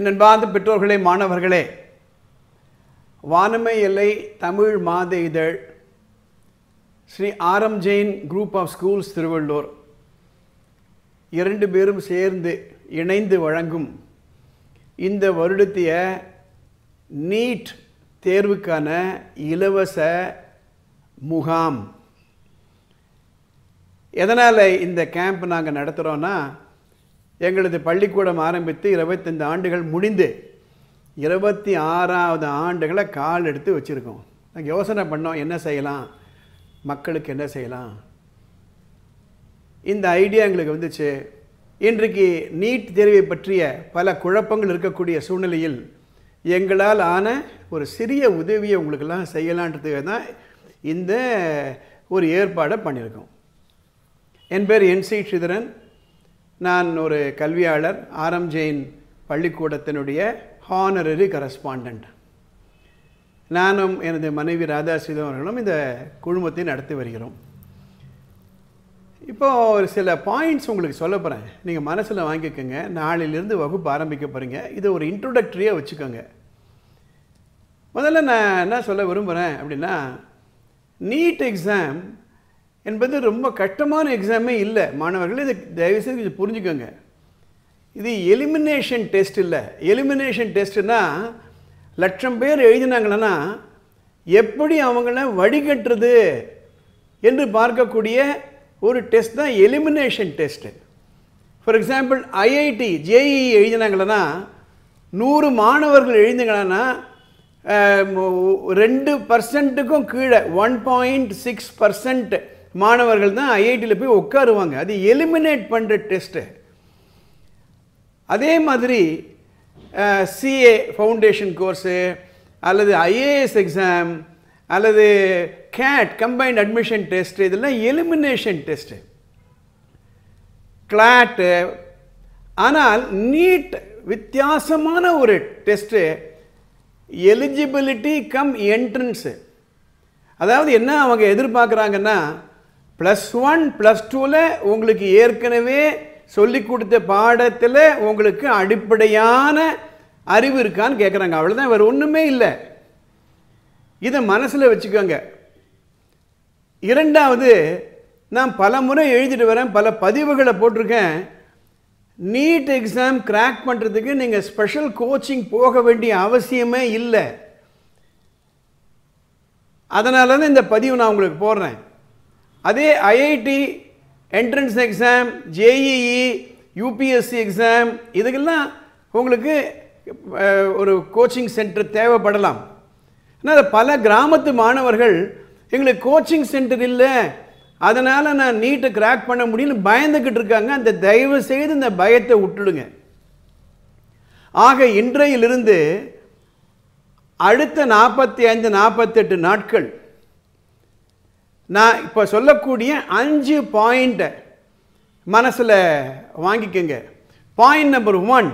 என்னென்பார்ந்த பெற்றோர்களே மாணவர்களே வானமை எல்லை தமிழ் மாத இதழ் Shri Aaram Jain group of schools Tiruvallur இரண்டு பேரும் சேர்ந்து இணைந்து வழங்கும் இந்த வருடத்திய நீட் தேர்வுக்கான இலவச முகாம் எதனால் இந்த கேம்ப் நாங்கள் நடத்துகிறோன்னா எங்களது பள்ளிக்கூடம் ஆரம்பித்து இருபத்தஞ்சு ஆண்டுகள் முடிந்து இருபத்தி ஆறாவது ஆண்டுகளை கால் எடுத்து வச்சுருக்கோம் நாங்கள் யோசனை பண்ணோம் என்ன செய்யலாம் மக்களுக்கு என்ன செய்யலாம் இந்த ஐடியா எங்களுக்கு வந்துச்சு இன்றைக்கு நீட் தேர்வை பற்றிய பல குழப்பங்கள் இருக்கக்கூடிய சூழ்நிலையில் எங்களால் ஆன ஒரு சிறிய உதவியை உங்களுக்கெல்லாம் செய்யலான்றது தான் இந்த ஒரு ஏற்பாடை பண்ணியிருக்கோம் என் பேர் என் சி ஸ்ரீதரன் நான் ஒரு கல்வியாளர் ஆரம் ஜெயின் பள்ளிக்கூடத்தினுடைய ஹானரரி கரஸ்பாண்ட் நானும் எனது மனைவி ராதாசீதம் அவர்களும் இந்த குழுமத்தை நடத்தி வருகிறோம் இப்போது ஒரு சில பாயிண்ட்ஸ் உங்களுக்கு சொல்ல போகிறேன் நீங்கள் மனசில் வாங்கிக்கோங்க நாளிலிருந்து வகுப்பு ஆரம்பிக்க போகிறீங்க இது ஒரு இன்ட்ரொடக்டரியாக வச்சுக்கோங்க முதல்ல நான் என்ன சொல்ல விரும்புகிறேன் அப்படின்னா நீட் எக்ஸாம் என்பது ரொம்ப கஷ்டமான எக்ஸாமே இல்லை மாணவர்கள் இதை தயவுசெய்து கொஞ்சம் புரிஞ்சுக்கோங்க இது எலிமினேஷன் டெஸ்ட் இல்லை எலிமினேஷன் டெஸ்ட்னா லட்சம் பேர் எழுதினாங்களா எப்படி அவங்கள வடிகட்டுறது என்று பார்க்கக்கூடிய ஒரு டெஸ்ட் தான் elimination test for example IIT J எழுதினாங்களா நூறு மாணவர்கள் எழுதினாங்கன்னா ரெண்டு பர்சன்ட்டுக்கும் கீழே ஒன் பாயிண்ட் சிக்ஸ் பர்சன்ட் மாணவர்கள் தான் ஐஐடியில் போய் உட்காருவாங்க அது எலிமினேட் பண்ணுற டெஸ்ட்டு அதே மாதிரி சிஏ ஃபவுண்டேஷன் கோர்ஸு அல்லது ஐஏஎஸ் எக்ஸாம் அல்லது கேட் கம்பைன்ட் அட்மிஷன் டெஸ்ட்டு இதெல்லாம் எலிமினேஷன் டெஸ்ட்டு கிளாட்டு ஆனால் நீட் வித்தியாசமான ஒரு டெஸ்ட்டு எலிஜிபிலிட்டி கம் என்ட்ரன்ஸு அதாவது என்ன அவங்க எதிர்பார்க்குறாங்கன்னா ப்ளஸ் ஒன் ப்ளஸ் டூவில் உங்களுக்கு ஏற்கனவே சொல்லி கொடுத்த பாடத்தில் உங்களுக்கு அடிப்படையான அறிவு இருக்கான்னு கேட்குறாங்க அவ்வளோதான் வேறு ஒன்றுமே இல்லை இதை மனசில் வச்சுக்கோங்க இரண்டாவது நான் பல முறை எழுதிட்டு வரேன் பல பதிவுகளை போட்டிருக்கேன் நீட் எக்ஸாம் கிராக் பண்ணுறதுக்கு நீங்கள் ஸ்பெஷல் கோச்சிங் போக வேண்டிய அவசியமே இல்லை அதனால தான் இந்த பதிவு நான் உங்களுக்கு போடுறேன் அதே IIT entrance exam JEE UPSC exam இதுக்கெல்லாம் உங்களுக்கு ஒரு கோச்சிங் சென்டர் தேவைப்படலாம் ஆனால் பல கிராமத்து மாணவர்கள் எங்களுக்கு கோச்சிங் சென்டர் இல்லை அதனால் நான் நீட்டை கிராக் பண்ண முடியும்னு பயந்துக்கிட்டு இருக்காங்க அந்த தயவு செய்து இந்த பயத்தை விட்டுடுங்க ஆக இன்றையிலிருந்து அடுத்த நாற்பத்தி ஐந்து நாற்பத்தெட்டு நாட்கள் நான் இப்போ சொல்லக்கூடிய அஞ்சு பாயிண்ட்டை மனசில் வாங்கிக்கோங்க point number one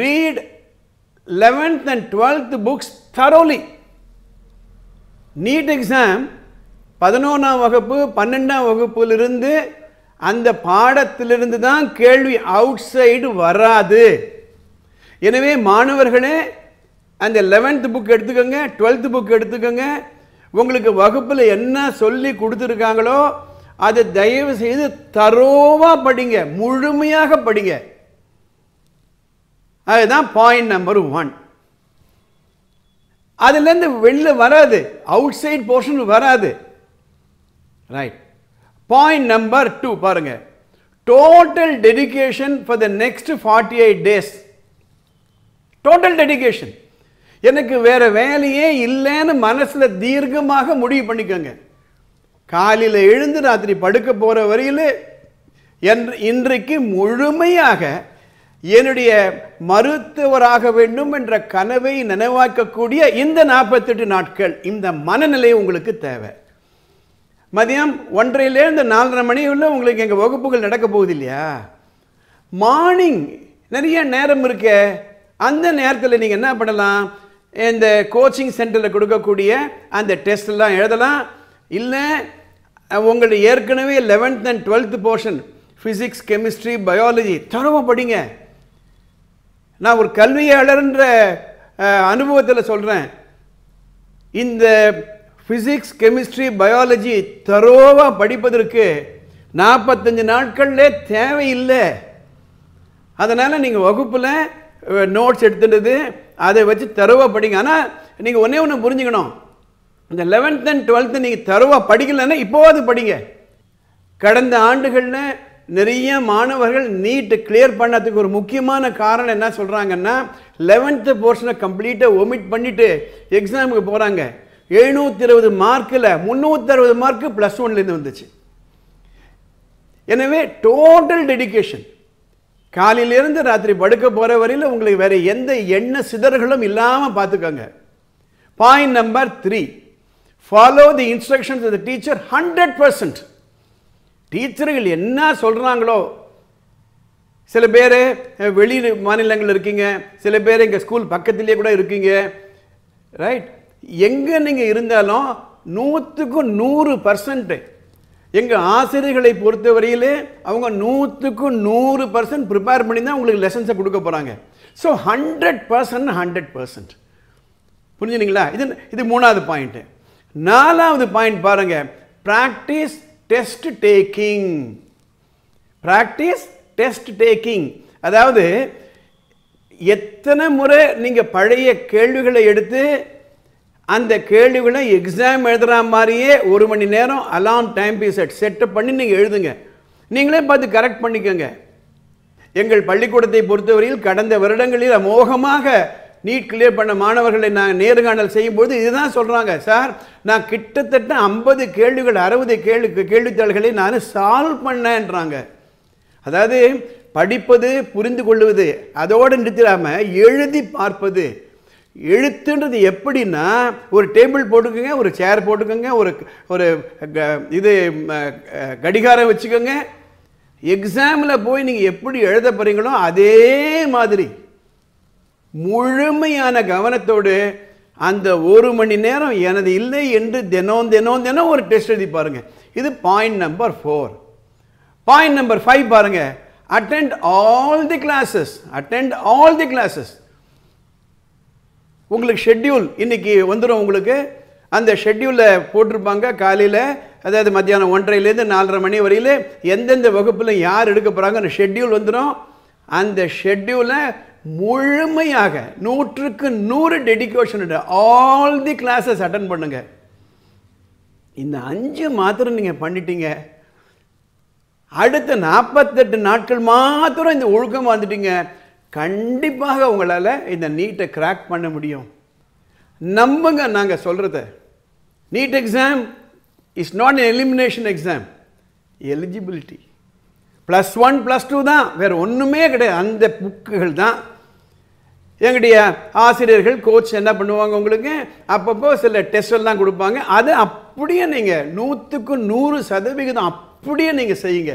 read eleventh and twelfth books thoroughly NEET exam பதினொன்றாம் வகுப்பு பன்னெண்டாம் வகுப்புலிருந்து அந்த பாடத்திலிருந்து தான் கேள்வி அவுட் சைடு வராது எனவே மாணவர்களே அந்த லெவன்த் புக் எடுத்துக்கோங்க டுவெல்த் புக் எடுத்துக்கோங்க உங்களுக்கு வகுப்பில் என்ன சொல்லி கொடுத்துருக்காங்களோ அதை தயவு செய்து தரோவாக படிங்க முழுமையாக படிங்க அதுதான் பாயிண்ட் நம்பர் ஒன் அதுலேருந்து வெளில வராது அவுட் சைட் போர்ஷன் வராது ரைட் பாயிண்ட் நம்பர் டூ பாருங்க total dedication for the next forty eight days total dedication எனக்கு வேற வேலையே இல்லைன்னு மனசில் தீர்க்கமாக முடிவு பண்ணிக்கோங்க காலையில் எழுந்து ராத்திரி படுக்க போகிற வரையில் என்று இன்றைக்கு முழுமையாக என்னுடைய மருத்துவராக வேண்டும் என்ற கனவை நினைவாக்கக்கூடிய இந்த நாற்பத்தெட்டு நாட்கள் இந்த மனநிலை உங்களுக்கு தேவை மதியம் ஒன்றையிலேருந்து நாலரை மணி உள்ள உங்களுக்கு எங்கள் வகுப்புகள் நடக்க போகுது இல்லையா மார்னிங் நிறைய நேரம் இருக்க அந்த நேரத்தில் நீங்கள் என்ன பண்ணலாம் இந்த கோச்சிங் சென்டரில் கொடுக்கக்கூடிய அந்த டெஸ்ட்லாம் எழுதலாம் இல்லை உங்களுக்கு ஏற்கனவே eleventh and twelfth portion physics chemistry biology தரமாக படிங்க நான் ஒரு கல்வியாளர்ன்ற அனுபவத்தில் சொல்கிறேன் இந்த ஃபிசிக்ஸ் கெமிஸ்ட்ரி பயாலஜி தரோவாக படிப்பதற்கு நாற்பத்தஞ்சு நாட்களில் தேவையில்லை அதனால் நீங்கள் வகுப்பில் நோட்ஸ் எடுத்துட்டது அதை வச்சு தருவா படிங்க ஆனால் நீங்கள் ஒன்றே ஒன்று புரிஞ்சுக்கணும் இந்த லெவன்த் அண்ட் டுவெல்த்து நீங்கள் தருவா படிக்கலைன்னா இப்போவாது படிங்க கடந்த ஆண்டுகளில் நிறைய மாணவர்கள் நீட்டு கிளியர் பண்ணதுக்கு ஒரு முக்கியமான காரணம் என்ன சொல்கிறாங்கன்னா லெவன்த்து போர்ஷனை கம்ப்ளீட்டாக ஒமிட் பண்ணிவிட்டு எக்ஸாமுக்கு போகிறாங்க எழுநூற்றி இருபது மார்க்கில் முந்நூற்றி அறுபது மார்க்கு ப்ளஸ் ஒன்லேருந்து வந்துச்சு எனவே டோட்டல் டெடிக்கேஷன் காலையிலேருந்து ராத்திரி படுக்க போகிற வரையில் உங்களுக்கு வேறு எந்த எண்ண சிதறுகளும் இல்லாமல் பார்த்துக்கோங்க point number three follow the instructions of the teacher hundred percent டீச்சர்கள் என்ன சொல்கிறாங்களோ சில பேர் வெளி மாநிலங்கள் இருக்கீங்க சில பேர் எங்கள் ஸ்கூல் பக்கத்துலேயே கூட இருக்கீங்க ரைட் எங்கே நீங்கள் இருந்தாலும் நூற்றுக்கும் நூறு பர்சன்ட்டு எங்கள் ஆசிரியர்களை பொறுத்தவரையிலே அவங்க நூற்றுக்கு நூறு பர்சன்ட் ப்ரிப்பேர் பண்ணி தான் உங்களுக்கு லெசன்ஸை கொடுக்க போகிறாங்க so hundred percent hundred percent புரிஞ்சுனீங்களா இது இது மூணாவது பாயிண்ட்டு நாலாவது பாயிண்ட் பாருங்கள் practice test taking practice test taking அதாவது எத்தனை முறை நீங்கள் பழைய கேள்விகளை எடுத்து அந்த கேள்விகளை எக்ஸாம் எழுதுகிற மாதிரியே ஒரு மணி நேரம் அலாம் டைம் பீசட் செட்டப் பண்ணி நீங்கள் எழுதுங்க நீங்களே பார்த்து கரெக்ட் பண்ணிக்கோங்க எங்கள் பள்ளிக்கூடத்தை பொறுத்தவரையில் கடந்த வருடங்களில் அமோகமாக நீட் கிளியர் பண்ண மாணவர்களை நாங்கள் நேர்காணல் செய்யும்போது இதுதான் சொல்கிறாங்க சார் நான் கிட்டத்தட்ட ஐம்பது கேள்விகள் அறுபது கேள்வி கேள்வித்தாள்களை நான் சால்வ் பண்ணேன்றாங்க அதாவது படிப்பது புரிந்து கொள்வது அதோடு நிறுத்திடாமல் எழுதி பார்ப்பது எழுத்துன்றது எப்படின்னா ஒரு டேபிள் போட்டுக்கோங்க ஒரு சேர் போட்டுக்கோங்க ஒரு ஒரு இது கடிகாரம் வச்சுக்கோங்க எக்ஸாமில் போய் நீங்கள் எப்படி எழுத போகிறீங்களோ அதே மாதிரி முழுமையான கவனத்தோடு அந்த ஒரு மணி நேரம் எனது இல்லை என்று தினம் தினம் தினம் ஒரு டெஸ்ட் எழுதி பாருங்கள் இது point number four point number five பாருங்கள் attend all the classes attend all the classes உங்களுக்கு ஷெட்யூல் இன்றைக்கி வந்துடும் உங்களுக்கு அந்த ஷெட்யூலில் போட்டிருப்பாங்க காலையில் அதாவது மத்தியானம் ஒன்றரைலேருந்து நாலரை மணி வரையில் எந்தெந்த வகுப்பில் யார் எடுக்க போகிறாங்கன்னு ஷெட்யூல் வந்துடும் அந்த ஷெட்யூலை முழுமையாக நூற்றுக்கு நூறு dedication all the classes attend பண்ணுங்கள் இந்த அஞ்சு மாத்திரம் நீங்கள் பண்ணிட்டீங்க அடுத்த நாற்பத்தெட்டு நாட்கள் மாத்திரம் இந்த ஒழுக்கம் வந்துட்டீங்க கண்டிப்பாக உங்களால் இந்த நீட்டை கிராக் பண்ண முடியும் நம்புங்க நாங்கள் சொல்கிறத NEET exam is not elimination exam eligibility plus one plus two தான் வேறு ஒன்றுமே கிடையாது அந்த புக்குகள் தான் எங்களுடைய ஆசிரியர்கள் கோச் என்ன பண்ணுவாங்க உங்களுக்கு அப்பப்போ சில டெஸ்டெல்லாம் கொடுப்பாங்க அது அப்படியே நீங்கள் நூற்றுக்கு நூறு சதவிகிதம் அப்படியே நீங்கள் செய்யுங்க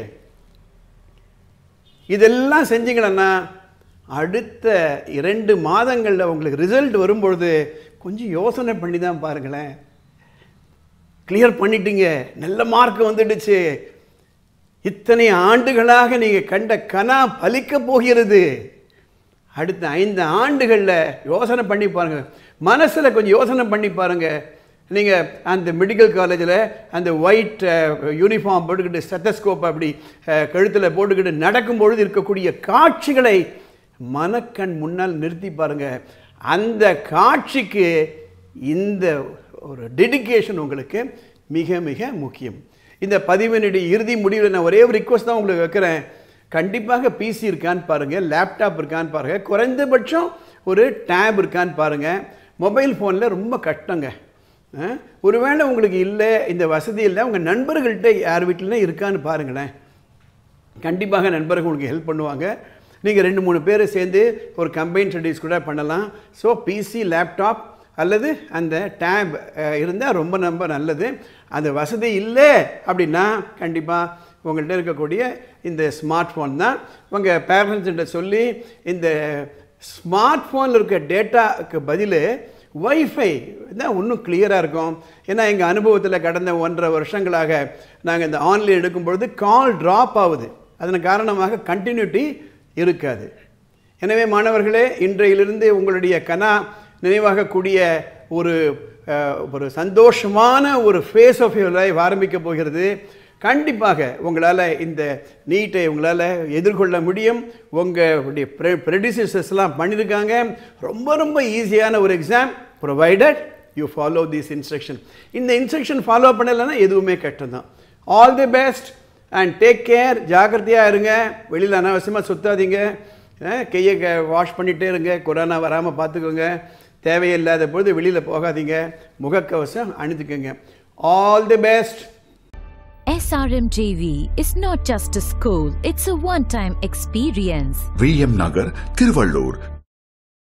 இதெல்லாம் செஞ்சீங்களன்னா அடுத்த இரண்டு மாதங்களில் உங்களுக்கு ரிசல்ட் வரும்பொழுது கொஞ்சம் யோசனை பண்ணி தான் பாருங்களேன் கிளியர் பண்ணிட்டீங்க நல்ல மார்க் வந்துடுச்சு இத்தனை ஆண்டுகளாக நீங்கள் கண்ட கனா பலிக்க போகிறது அடுத்த ஐந்து ஆண்டுகளில் யோசனை பண்ணி பாருங்கள் மனசில் கொஞ்சம் யோசனை பண்ணி பாருங்கள் நீங்கள் அந்த மெடிக்கல் காலேஜில் அந்த ஒயிட் யூனிஃபார்ம் போட்டுக்கிட்டு ஸ்டெத்தஸ்கோப் அப்படி கழுத்தில் போட்டுக்கிட்டு நடக்கும்பொழுது இருக்கக்கூடிய காட்சிகளை மனக்கண் முன்னால் நிறுத்தி பாருங்கள் அந்த காட்சிக்கு இந்த ஒரு டெடிக்கேஷன் உங்களுக்கு மிக மிக முக்கியம் இந்த பதிவினுடைய இறுதி முடிவில் நான் ஒரே ஒரு ரிக்வஸ்ட் தான் உங்களுக்கு வைக்கிறேன் கண்டிப்பாக பிசி இருக்கான்னு பாருங்கள் லேப்டாப் இருக்கான்னு பாருங்கள் குறைந்தபட்சம் ஒரு டேப் இருக்கான்னு பாருங்கள் மொபைல் ஃபோனில் ரொம்ப கஷ்டங்க ஒருவேளை உங்களுக்கு இல்லை இந்த வசதி இல்லை உங்கள் நண்பர்கள்ட்ட யார் வீட்டிலனா இருக்கான்னு பாருங்களேன் கண்டிப்பாக நண்பர்கள் உங்களுக்கு ஹெல்ப் பண்ணுவாங்க நீங்கள் ரெண்டு மூணு பேர் சேர்ந்து ஒரு கம்பைன் ஸ்டடிஸ் கூட பண்ணலாம் ஸோ பிசி லேப்டாப் அல்லது அந்த டேப் இருந்தால் ரொம்ப ரொம்ப நல்லது அந்த வசதி இல்லை அப்படின்னா கண்டிப்பாக உங்கள்கிட்ட இருக்கக்கூடிய இந்த ஸ்மார்ட் ஃபோன் தான் உங்கள் பேரண்ட்ஸ்கிட்ட சொல்லி இந்த ஸ்மார்ட் ஃபோனில் இருக்க டேட்டாவுக்கு பதில் ஒய்ஃபை தான் இன்னும் கிளியராக இருக்கும் ஏன்னா எங்கள் அனுபவத்தில் கடந்த ஒன்றரை வருஷங்களாக நாங்கள் இந்த ஆன்லைன் எடுக்கும் பொழுது கால் ட்ராப் ஆகுது அதன் காரணமாக கண்டினியூட்டி இருக்காது எனவே மாணவர்களே இன்றையிலிருந்து உங்களுடைய கனா நினைவாகக்கூடிய ஒரு ஒரு சந்தோஷமான ஒரு ஃபேஸ் ஆஃப் யுவர் லைஃப் ஆரம்பிக்க போகிறது கண்டிப்பாக உங்களால் இந்த நீட்டை உங்களால் எதிர்கொள்ள முடியும் உங்களுடைய ப்ரெடிசர்ஸ்லாம் பண்ணியிருக்காங்க ரொம்ப ரொம்ப ஈஸியான ஒரு exam provided you follow this instruction இந்த இன்ஸ்ட்ரக்ஷன் ஃபாலோ பண்ணலைன்னா எதுவுமே கஷ்டம் தான் all the best and take care ஜாக்கிரதையாக இருங்க வெளியில் அனாவசியமாக சுற்றாதீங்க கையை க வாஷ் பண்ணிகிட்டே இருங்க கொரோனா வராமல் பார்த்துக்கோங்க தேவையில்லாத பொழுது வெளியில் போகாதீங்க முகக்கவசம் அணிந்துக்கோங்க all the best SRMJV is not just a school, it's a one-time experience. VM Nagar, Tiruvallur,